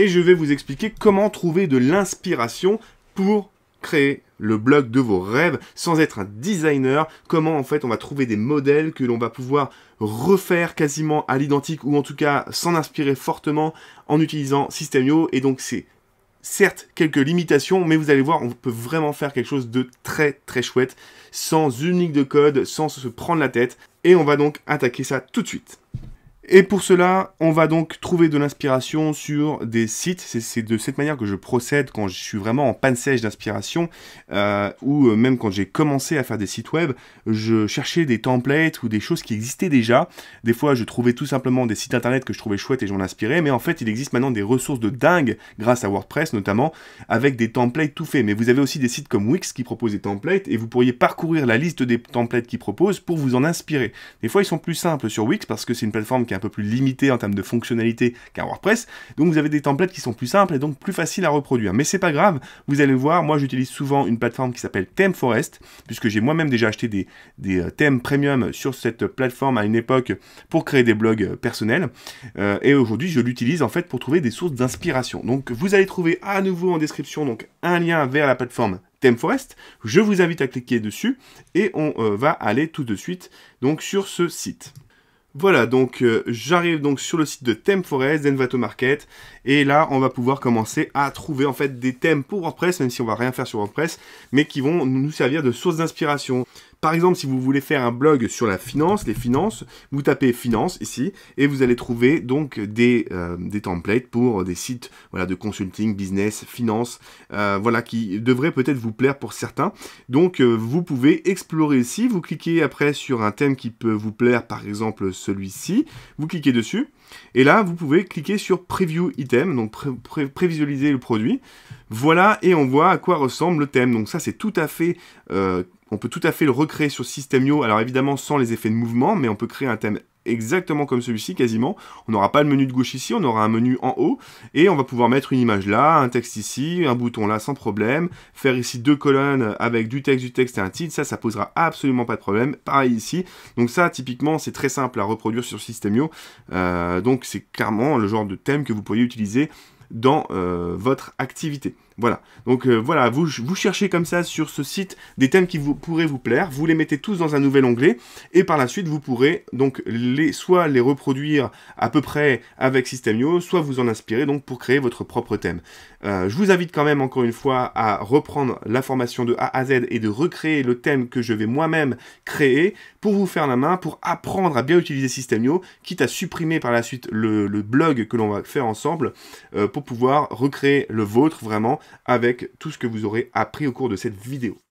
et je vais vous expliquer comment trouver de l'inspiration pour créer le blog de vos rêves sans être un designer, comment en fait on va trouver des modèles que l'on va pouvoir refaire quasiment à l'identique ou en tout cas s'en inspirer fortement en utilisant Systemio et donc c'est certes quelques limitations, mais vous allez voir, on peut vraiment faire quelque chose de très très chouette, sans une ligne de code, sans se prendre la tête, et on va donc attaquer ça tout de suite. Et pour cela, on va donc trouver de l'inspiration sur des sites. C'est de cette manière que je procède quand je suis vraiment en panne sèche d'inspiration, euh, ou euh, même quand j'ai commencé à faire des sites web, je cherchais des templates ou des choses qui existaient déjà. Des fois, je trouvais tout simplement des sites internet que je trouvais chouettes et j'en inspirais. Mais en fait, il existe maintenant des ressources de dingue grâce à WordPress notamment, avec des templates tout faits. Mais vous avez aussi des sites comme Wix qui proposent des templates et vous pourriez parcourir la liste des templates qu'ils proposent pour vous en inspirer. Des fois, ils sont plus simples sur Wix parce que c'est une plateforme qui a un peu plus limité en termes de fonctionnalité qu'un WordPress. Donc vous avez des templates qui sont plus simples et donc plus faciles à reproduire. Mais c'est pas grave, vous allez voir, moi j'utilise souvent une plateforme qui s'appelle ThemeForest, puisque j'ai moi-même déjà acheté des, thèmes euh, premium sur cette plateforme à une époque pour créer des blogs euh, personnels. Euh, et aujourd'hui je l'utilise en fait pour trouver des sources d'inspiration. Donc vous allez trouver à nouveau en description donc un lien vers la plateforme ThemeForest. Je vous invite à cliquer dessus et on va aller tout de suite donc sur ce site. Voilà, donc euh, j'arrive donc sur le site de ThemeForest, Forest, d'Envato Market, et là on va pouvoir commencer à trouver en fait des thèmes pour WordPress, même si on va rien faire sur WordPress, mais qui vont nous servir de source d'inspiration. Par exemple, si vous voulez faire un blog sur la finance, les finances, vous tapez finance ici et vous allez trouver donc des, euh, des templates pour des sites voilà, de consulting, business, finance, euh, voilà, qui devraient peut-être vous plaire pour certains. Donc euh, vous pouvez explorer ici, vous cliquez après sur un thème qui peut vous plaire, par exemple celui-ci, vous cliquez dessus et là vous pouvez cliquer sur preview item, donc prévisualiser le produit. Voilà, et on voit à quoi ressemble le thème. Donc ça, c'est tout à fait on peut tout à fait le recréer sur Systemio, alors évidemment sans les effets de mouvement, mais on peut créer un thème exactement comme celui-ci quasiment. On n'aura pas le menu de gauche ici, on aura un menu en haut, et on va pouvoir mettre une image là, un texte ici, un bouton là sans problème, faire ici deux colonnes avec du texte, du texte et un titre, ça, ça posera absolument pas de problème, pareil ici. Donc ça, typiquement, c'est très simple à reproduire sur Systemio, euh, donc c'est clairement le genre de thème que vous pourriez utiliser dans euh, votre activité. Voilà. Donc euh, voilà, vous, cherchez comme ça sur ce site des thèmes qui vous, pourraient vous plaire, vous les mettez tous dans un nouvel onglet, et par la suite, vous pourrez donc les, soit les reproduire à peu près avec Systemio, soit vous en inspirer donc pour créer votre propre thème. Euh, je vous invite quand même encore une fois à reprendre la formation de A à Z et de recréer le thème que je vais moi-même créer pour vous faire la main, pour apprendre à bien utiliser Systemio, quitte à supprimer par la suite le, blog que l'on va faire ensemble pour pouvoir recréer le vôtre vraiment avec tout ce que vous aurez appris au cours de cette vidéo.